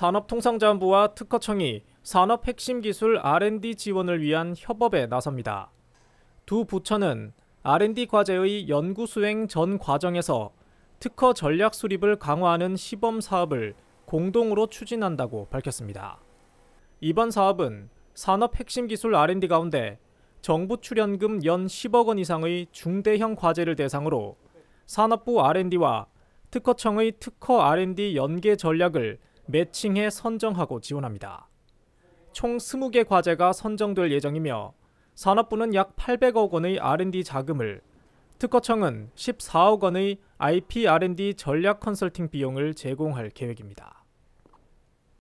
산업통상자원부와 특허청이 산업 핵심 기술 R&D 지원을 위한 협업에 나섭니다. 두 부처는 R&D 과제의 연구 수행 전 과정에서 특허 전략 수립을 강화하는 시범 사업을 공동으로 추진한다고 밝혔습니다. 이번 사업은 산업 핵심 기술 R&D 가운데 정부 출연금 연 10억 원 이상의 중대형 과제를 대상으로 산업부 R&D와 특허청의 특허 R&D 연계 전략을 매칭해 선정하고 지원합니다. 총 20개 과제가 선정될 예정이며 산업부는 약 800억 원의 R&D 자금을 특허청은 14억 원의 IP R&D 전략 컨설팅 비용을 제공할 계획입니다.